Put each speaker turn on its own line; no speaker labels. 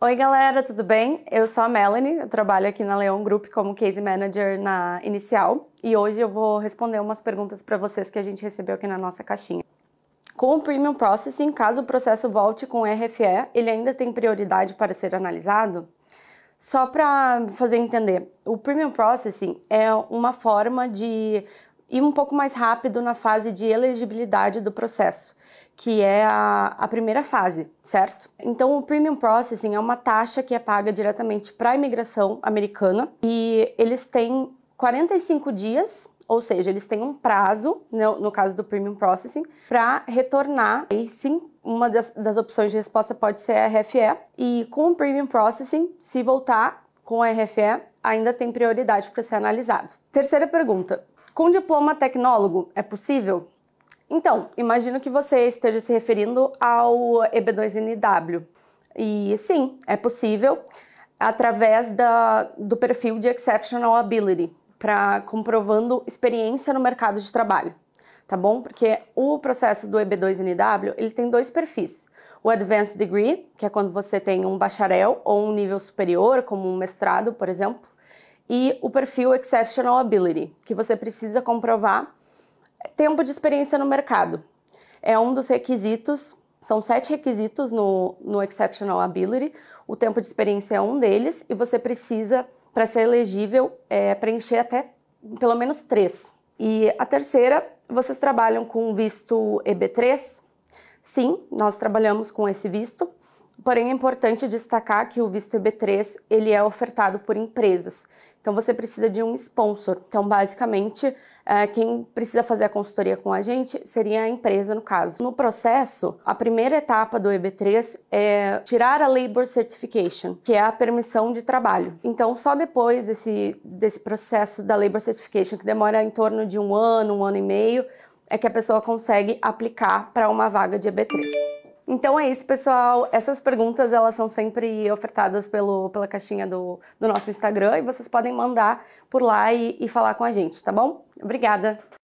Oi, galera, tudo bem? Eu sou a Melanie, eu trabalho aqui na Leon Group como Case Manager na Inicial e hoje eu vou responder umas perguntas para vocês que a gente recebeu aqui na nossa caixinha. Com o Premium Processing, caso o processo volte com o RFE, ele ainda tem prioridade para ser analisado? Só para fazer entender, o Premium Processing é uma forma de e um pouco mais rápido na fase de elegibilidade do processo, que é a, a primeira fase, certo? Então, o Premium Processing é uma taxa que é paga diretamente para a imigração americana e eles têm 45 dias ou seja, eles têm um prazo, né, no, caso do Premium Processing, para retornar. E sim, uma das, das, opções de resposta pode ser a RFE. E com o Premium Processing, se voltar com a RFE, ainda tem prioridade para ser analisado. Terceira pergunta: com diploma tecnólogo, é possível? Então, imagino que você esteja se referindo ao EB2NW. E sim, é possível através da, do perfil de Exceptional Ability, para comprovando experiência no mercado de trabalho, tá bom? Porque o processo do EB2NW, ele tem dois perfis. O Advanced Degree, que é quando você tem um bacharel ou um nível superior, como um mestrado, por exemplo, e o perfil Exceptional Ability, que você precisa comprovar tempo de experiência no mercado. É um dos requisitos, são sete requisitos no, no Exceptional Ability, o tempo de experiência é um deles e você precisa, para ser elegível, é, preencher até pelo menos três. E a terceira, vocês trabalham com visto EB3? Sim, nós trabalhamos com esse visto, porém é importante destacar que o visto EB3 ele é ofertado por empresas. Então você precisa de um sponsor. Então, basicamente, é, quem precisa fazer a consultoria com a gente seria a empresa, no caso. No processo, a primeira etapa do EB3 é tirar a Labor Certification, que é a permissão de trabalho. Então, só depois desse, desse processo da Labor Certification, que demora em torno de um ano, um ano e meio, é que a pessoa consegue aplicar para uma vaga de EB3. Então é isso, pessoal. Essas perguntas elas são sempre ofertadas pelo, pela caixinha do, do nosso Instagram e vocês podem mandar por lá e, e falar com a gente, tá bom? Obrigada!